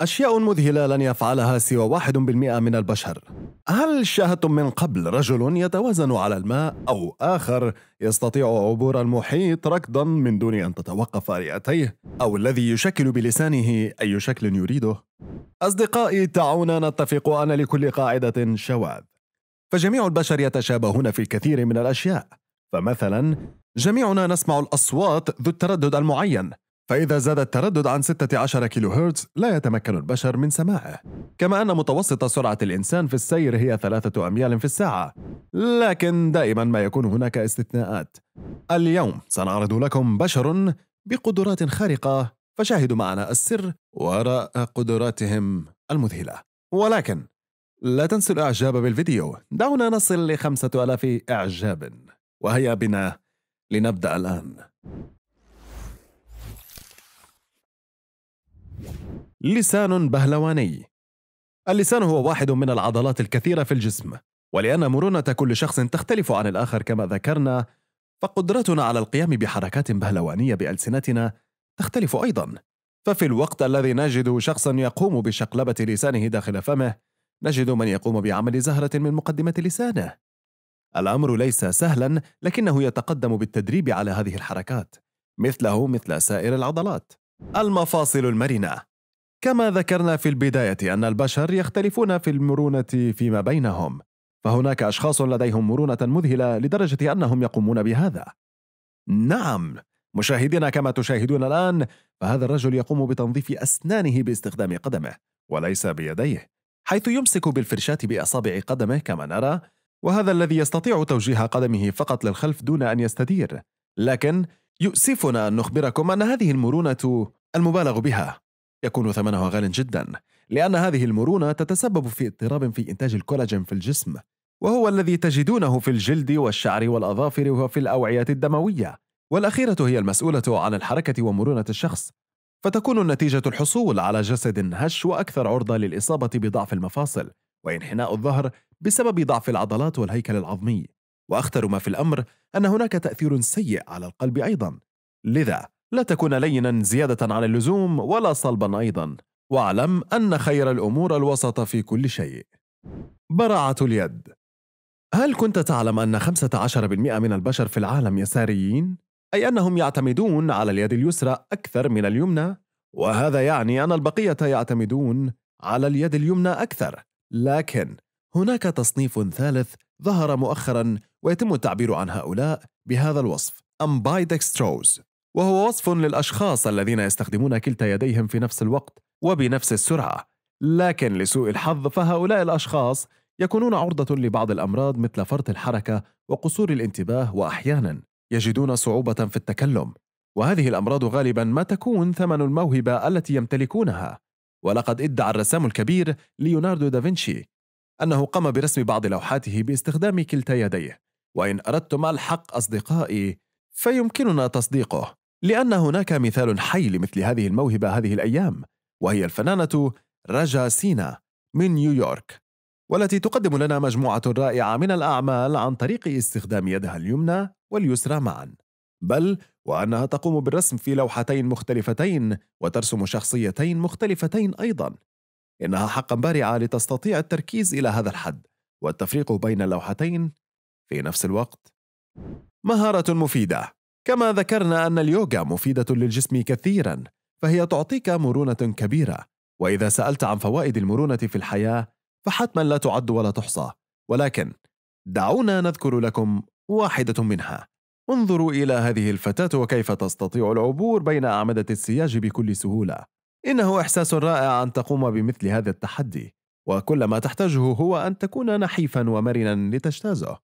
أشياء مذهلة لن يفعلها سوى واحد بالمئة من البشر هل شاهدتم من قبل رجل يتوازن على الماء أو آخر يستطيع عبور المحيط ركضا من دون أن تتوقف رئتيه أو الذي يشكل بلسانه أي شكل يريده؟ أصدقائي دعونا نتفق أن لكل قاعدة شواذ فجميع البشر يتشابهون في الكثير من الأشياء فمثلا جميعنا نسمع الأصوات ذو التردد المعين فإذا زاد التردد عن 16 كيلو هرتز لا يتمكن البشر من سماعه كما أن متوسط سرعة الإنسان في السير هي ثلاثة أميال في الساعة لكن دائما ما يكون هناك استثناءات اليوم سنعرض لكم بشر بقدرات خارقة فشاهدوا معنا السر وراء قدراتهم المذهلة ولكن لا تنسوا الإعجاب بالفيديو دعونا نصل لخمسة ألاف إعجاب وهيا بنا لنبدأ الآن لسان بهلواني اللسان هو واحد من العضلات الكثيرة في الجسم ولأن مرونة كل شخص تختلف عن الآخر كما ذكرنا فقدرتنا على القيام بحركات بهلوانية بألسنتنا تختلف أيضا ففي الوقت الذي نجد شخصا يقوم بشقلبة لسانه داخل فمه نجد من يقوم بعمل زهرة من مقدمة لسانه الأمر ليس سهلا لكنه يتقدم بالتدريب على هذه الحركات مثله مثل سائر العضلات المفاصل المرنة كما ذكرنا في البداية أن البشر يختلفون في المرونة فيما بينهم فهناك أشخاص لديهم مرونة مذهلة لدرجة أنهم يقومون بهذا نعم مشاهدينا كما تشاهدون الآن فهذا الرجل يقوم بتنظيف أسنانه باستخدام قدمه وليس بيديه حيث يمسك بالفرشاة بأصابع قدمه كما نرى وهذا الذي يستطيع توجيه قدمه فقط للخلف دون أن يستدير لكن يؤسفنا أن نخبركم أن هذه المرونة المبالغ بها يكون ثمنها غال جدا لأن هذه المرونة تتسبب في اضطراب في إنتاج الكولاجين في الجسم وهو الذي تجدونه في الجلد والشعر والأظافر وفي الأوعية الدموية والأخيرة هي المسؤولة عن الحركة ومرونة الشخص فتكون النتيجة الحصول على جسد هش وأكثر عرضة للإصابة بضعف المفاصل وانحناء الظهر بسبب ضعف العضلات والهيكل العظمي وأخطر ما في الأمر أن هناك تأثير سيء على القلب أيضا لذا لا تكون لينا زيادة عن اللزوم ولا صلبا أيضا واعلم أن خير الأمور الوسط في كل شيء براعة اليد هل كنت تعلم أن 15% من البشر في العالم يساريين؟ أي أنهم يعتمدون على اليد اليسرى أكثر من اليمنى؟ وهذا يعني أن البقية يعتمدون على اليد اليمنى أكثر لكن هناك تصنيف ثالث ظهر مؤخرا ويتم التعبير عن هؤلاء بهذا الوصف أمبايدكستروز وهو وصف للأشخاص الذين يستخدمون كلتا يديهم في نفس الوقت وبنفس السرعة لكن لسوء الحظ فهؤلاء الأشخاص يكونون عرضة لبعض الأمراض مثل فرط الحركة وقصور الانتباه وأحيانا يجدون صعوبة في التكلم وهذه الأمراض غالبا ما تكون ثمن الموهبة التي يمتلكونها ولقد ادعى الرسام الكبير ليوناردو دافنشي أنه قام برسم بعض لوحاته باستخدام كلتا يديه وإن أردتم الحق أصدقائي فيمكننا تصديقه لأن هناك مثال حي لمثل هذه الموهبة هذه الأيام وهي الفنانة رجا سينا من نيويورك والتي تقدم لنا مجموعة رائعة من الأعمال عن طريق استخدام يدها اليمنى واليسرى معا بل وأنها تقوم بالرسم في لوحتين مختلفتين وترسم شخصيتين مختلفتين أيضا إنها حقا بارعة لتستطيع التركيز إلى هذا الحد والتفريق بين اللوحتين في نفس الوقت مهارة مفيدة كما ذكرنا أن اليوغا مفيدة للجسم كثيرا فهي تعطيك مرونة كبيرة وإذا سألت عن فوائد المرونة في الحياة فحتما لا تعد ولا تحصى ولكن دعونا نذكر لكم واحدة منها انظروا إلى هذه الفتاة وكيف تستطيع العبور بين أعمدة السياج بكل سهولة إنه إحساس رائع أن تقوم بمثل هذا التحدي وكل ما تحتاجه هو أن تكون نحيفا ومرنا لتجتازه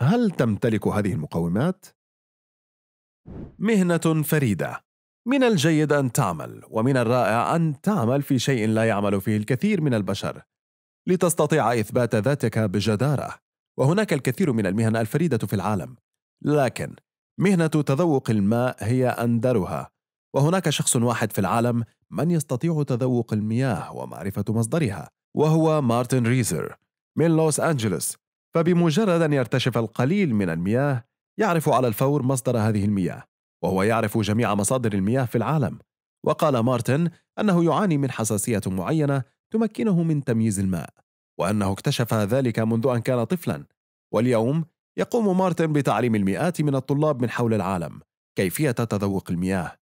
هل تمتلك هذه المقومات؟ مهنة فريدة من الجيد أن تعمل ومن الرائع أن تعمل في شيء لا يعمل فيه الكثير من البشر لتستطيع إثبات ذاتك بجدارة وهناك الكثير من المهن الفريدة في العالم لكن مهنة تذوق الماء هي أندرها وهناك شخص واحد في العالم من يستطيع تذوق المياه ومعرفة مصدرها وهو مارتن ريزر من لوس أنجلوس فبمجرد أن يرتشف القليل من المياه يعرف على الفور مصدر هذه المياه وهو يعرف جميع مصادر المياه في العالم وقال مارتن أنه يعاني من حساسية معينة تمكنه من تمييز الماء وأنه اكتشف ذلك منذ أن كان طفلا واليوم يقوم مارتن بتعليم المئات من الطلاب من حول العالم كيفية تذوق المياه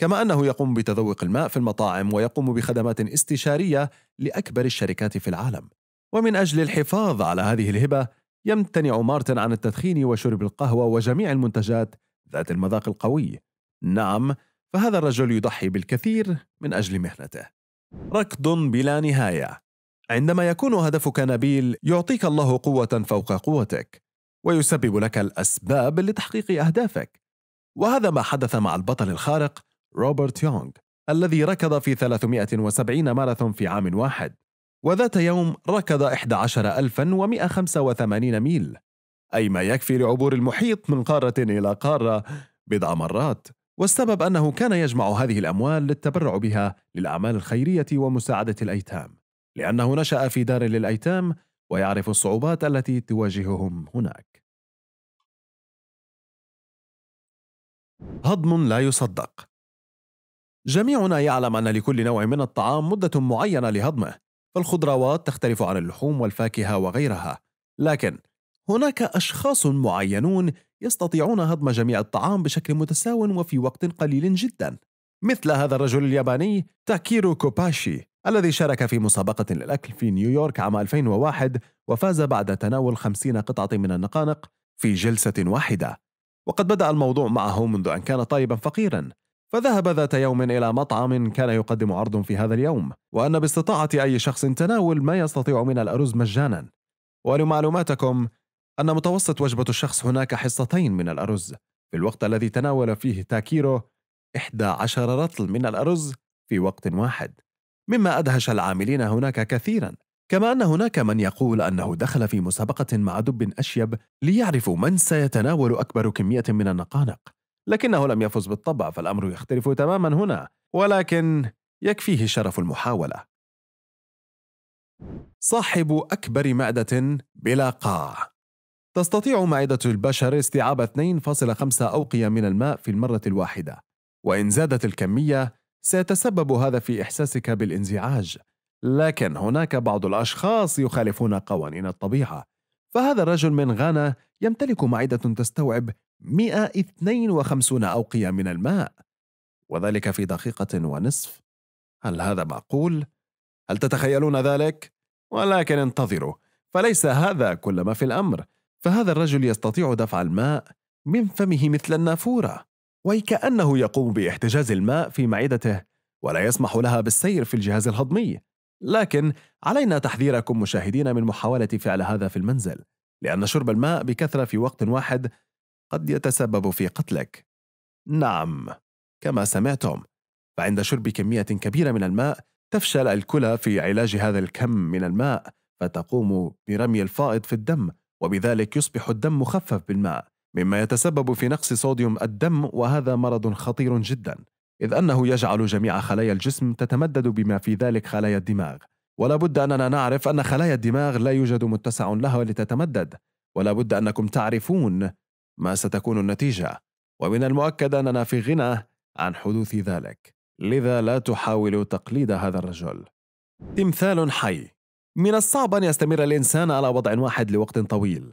كما أنه يقوم بتذوق الماء في المطاعم ويقوم بخدمات استشارية لأكبر الشركات في العالم ومن أجل الحفاظ على هذه الهبة يمتنع مارتن عن التدخين وشرب القهوة وجميع المنتجات ذات المذاق القوي نعم فهذا الرجل يضحي بالكثير من أجل مهنته ركض بلا نهاية عندما يكون هدفك نبيل يعطيك الله قوة فوق قوتك ويسبب لك الأسباب لتحقيق أهدافك وهذا ما حدث مع البطل الخارق روبرت يونغ الذي ركض في 370 ماراثون في عام واحد وذات يوم ركض 11185 ميل أي ما يكفي لعبور المحيط من قارة إلى قارة بضع مرات والسبب أنه كان يجمع هذه الأموال للتبرع بها للأعمال الخيرية ومساعدة الأيتام لأنه نشأ في دار للأيتام ويعرف الصعوبات التي تواجههم هناك هضم لا يصدق جميعنا يعلم أن لكل نوع من الطعام مدة معينة لهضمه فالخضروات تختلف عن اللحوم والفاكهة وغيرها لكن هناك أشخاص معينون يستطيعون هضم جميع الطعام بشكل متساو وفي وقت قليل جدا مثل هذا الرجل الياباني تاكيرو كوباشي الذي شارك في مسابقة للأكل في نيويورك عام 2001 وفاز بعد تناول 50 قطعة من النقانق في جلسة واحدة وقد بدأ الموضوع معه منذ أن كان طالبا فقيرا فذهب ذات يوم إلى مطعم كان يقدم عرض في هذا اليوم وأن باستطاعة أي شخص تناول ما يستطيع من الأرز مجانا ولمعلوماتكم أن متوسط وجبة الشخص هناك حصتين من الأرز في الوقت الذي تناول فيه تاكيرو 11 رطل من الأرز في وقت واحد مما أدهش العاملين هناك كثيرا كما أن هناك من يقول أنه دخل في مسابقة مع دب أشيب ليعرفوا من سيتناول أكبر كمية من النقانق لكنه لم يفز بالطبع فالأمر يختلف تماما هنا ولكن يكفيه شرف المحاولة صاحب أكبر معدة بلا قاع تستطيع معدة البشر استيعاب 2.5 أوقية من الماء في المرة الواحدة وإن زادت الكمية سيتسبب هذا في إحساسك بالانزعاج لكن هناك بعض الأشخاص يخالفون قوانين الطبيعة فهذا الرجل من غانا يمتلك معدة تستوعب 152 أوقية من الماء وذلك في دقيقة ونصف هل هذا معقول؟ هل تتخيلون ذلك؟ ولكن انتظروا فليس هذا كل ما في الأمر فهذا الرجل يستطيع دفع الماء من فمه مثل النافورة وكأنه يقوم باحتجاز الماء في معدته ولا يسمح لها بالسير في الجهاز الهضمي لكن علينا تحذيركم مشاهدين من محاولة فعل هذا في المنزل لأن شرب الماء بكثرة في وقت واحد قد يتسبب في قتلك نعم كما سمعتم فعند شرب كمية كبيرة من الماء تفشل الكلى في علاج هذا الكم من الماء فتقوم برمي الفائض في الدم وبذلك يصبح الدم مخفف بالماء مما يتسبب في نقص صوديوم الدم وهذا مرض خطير جدا إذ أنه يجعل جميع خلايا الجسم تتمدد بما في ذلك خلايا الدماغ ولا بد أننا نعرف أن خلايا الدماغ لا يوجد متسع لها لتتمدد ولا بد أنكم تعرفون ما ستكون النتيجة ومن المؤكد أننا في غنى عن حدوث ذلك لذا لا تحاول تقليد هذا الرجل تمثال حي من الصعب أن يستمر الإنسان على وضع واحد لوقت طويل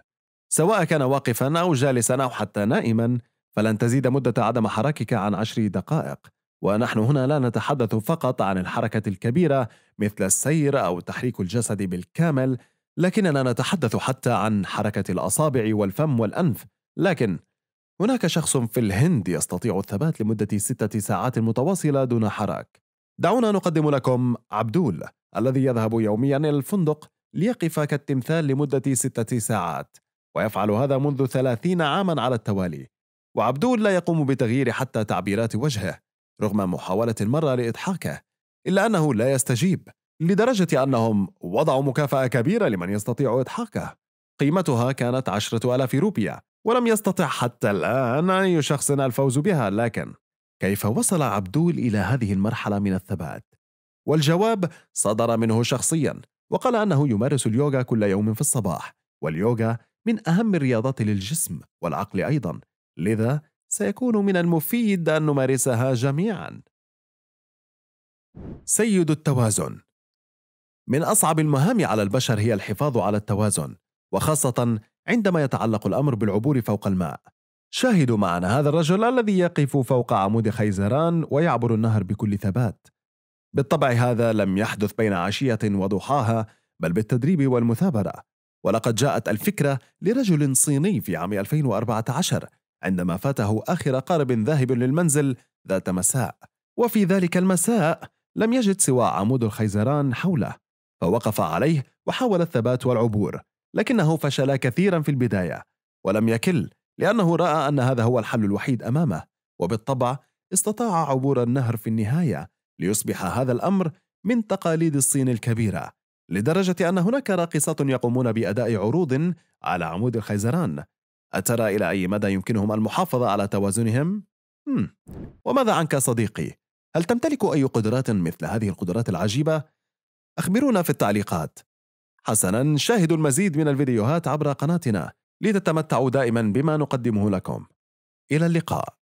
سواء كان واقفا أو جالسا أو حتى نائما فلن تزيد مدة عدم حركك عن عشر دقائق ونحن هنا لا نتحدث فقط عن الحركة الكبيرة مثل السير أو تحريك الجسد بالكامل لكننا نتحدث حتى عن حركة الأصابع والفم والأنف لكن هناك شخص في الهند يستطيع الثبات لمدة ستة ساعات متواصلة دون حراك دعونا نقدم لكم عبدول الذي يذهب يوميا إلى الفندق ليقف كالتمثال لمدة ستة ساعات ويفعل هذا منذ ثلاثين عاما على التوالي وعبدول لا يقوم بتغيير حتى تعبيرات وجهه رغم محاولة المرة لإضحاكه إلا أنه لا يستجيب لدرجة أنهم وضعوا مكافأة كبيرة لمن يستطيع إضحاكه قيمتها كانت عشرة ألاف روبيا ولم يستطع حتى الآن أي شخص الفوز بها لكن كيف وصل عبدول إلى هذه المرحلة من الثبات؟ والجواب صدر منه شخصيا وقال أنه يمارس اليوغا كل يوم في الصباح واليوغا من أهم الرياضات للجسم والعقل أيضا لذا سيكون من المفيد أن نمارسها جميعا سيد التوازن من أصعب المهام على البشر هي الحفاظ على التوازن وخاصة عندما يتعلق الأمر بالعبور فوق الماء شاهدوا معنا هذا الرجل الذي يقف فوق عمود خيزران ويعبر النهر بكل ثبات بالطبع هذا لم يحدث بين عشية وضحاها بل بالتدريب والمثابرة ولقد جاءت الفكرة لرجل صيني في عام 2014 عندما فاته آخر قارب ذاهب للمنزل ذات مساء وفي ذلك المساء لم يجد سوى عمود الخيزران حوله فوقف عليه وحاول الثبات والعبور لكنه فشل كثيرا في البداية ولم يكل لأنه رأى أن هذا هو الحل الوحيد أمامه وبالطبع استطاع عبور النهر في النهاية ليصبح هذا الأمر من تقاليد الصين الكبيرة لدرجة أن هناك راقصات يقومون بأداء عروض على عمود الخيزران أترى إلى أي مدى يمكنهم المحافظة على توازنهم؟ مم. وماذا عنك صديقي؟ هل تمتلك أي قدرات مثل هذه القدرات العجيبة؟ أخبرونا في التعليقات حسنا شاهدوا المزيد من الفيديوهات عبر قناتنا لتتمتعوا دائما بما نقدمه لكم إلى اللقاء